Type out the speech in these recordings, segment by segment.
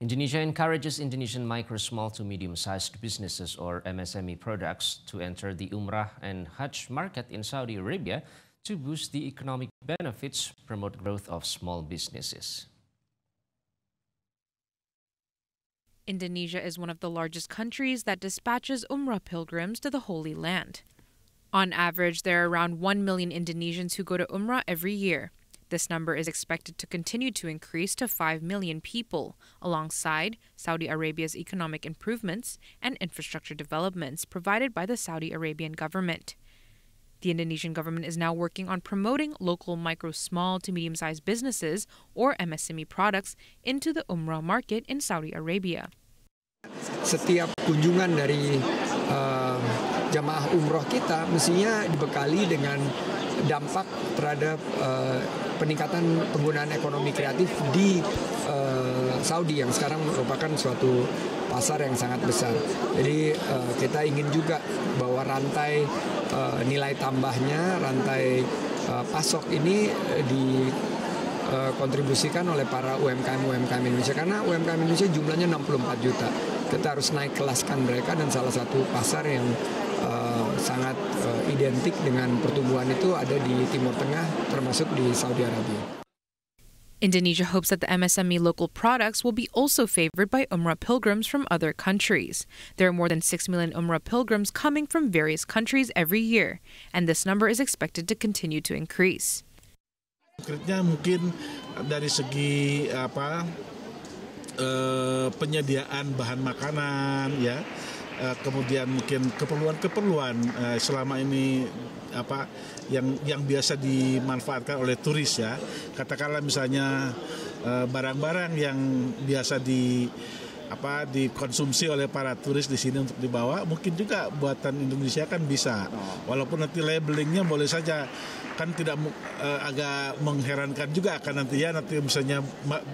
Indonesia encourages Indonesian micro, small to medium-sized businesses or MSME products to enter the Umrah and Hajj market in Saudi Arabia to boost the economic benefits, promote growth of small businesses. Indonesia is one of the largest countries that dispatches Umrah pilgrims to the Holy Land. On average, there are around 1 million Indonesians who go to Umrah every year. This number is expected to continue to increase to 5 million people, alongside Saudi Arabia's economic improvements and infrastructure developments provided by the Saudi Arabian government. The Indonesian government is now working on promoting local micro, small to medium sized businesses or MSME products into the Umrah market in Saudi Arabia. Setiap kunjungan dari uh, jamaah umroh kita mestinya dibekali dengan dampak terhadap uh, peningkatan penggunaan ekonomi kreatif di uh, Saudi yang sekarang merupakan suatu pasar yang sangat besar. Jadi uh, kita ingin juga bahwa rantai uh, nilai tambahnya, rantai uh, pasok ini uh, di oleh para UMKM-UMKM Indonesia karena UMKM Indonesia jumlahnya 64 juta. Kita harus naik kelaskan mereka dan salah satu pasar yang Eh, sangat uh, identik dengan pertumbuhan itu ada di Timur Tengah termasuk di Saudi Arabia. Indonesia hopes that the MSME local products will be also favored by Umrah pilgrims from other countries. There are more than 6 million Umrah pilgrims coming from various countries every year, and this number is expected to continue to increase. Konkretnya mungkin dari segi apa eh, penyediaan bahan makanan ya Eh, kemudian mungkin keperluan-keperluan eh, selama ini apa yang yang biasa dimanfaatkan oleh turis ya katakanlah misalnya eh, barang-barang yang biasa di apa dikonsumsi oleh para turis di sini untuk dibawa mungkin juga buatan Indonesia kan bisa oh. walaupun nanti labelingnya boleh saja kan tidak uh, agak mengherankan juga akan nantinya nanti misalnya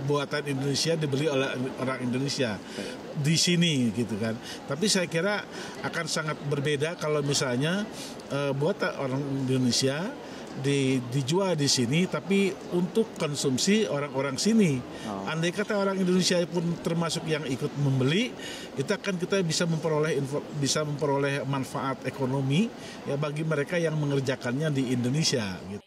buatan Indonesia dibeli oleh orang Indonesia di sini gitu kan tapi saya kira akan sangat berbeda kalau misalnya uh, eh, buatan orang Indonesia di, dijual di sini tapi untuk konsumsi orang-orang sini. Oh. Andai kata orang Indonesia pun termasuk yang ikut membeli, kita akan kita bisa memperoleh info, bisa memperoleh manfaat ekonomi ya bagi mereka yang mengerjakannya di Indonesia gitu.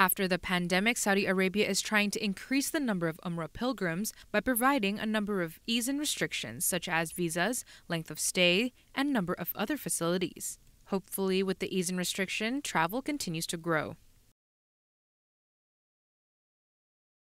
After the pandemic, Saudi Arabia is trying to increase the number of Umrah pilgrims by providing a number of ease and restrictions, such as visas, length of stay, and number of other facilities. Hopefully, with the ease and restriction, travel continues to grow.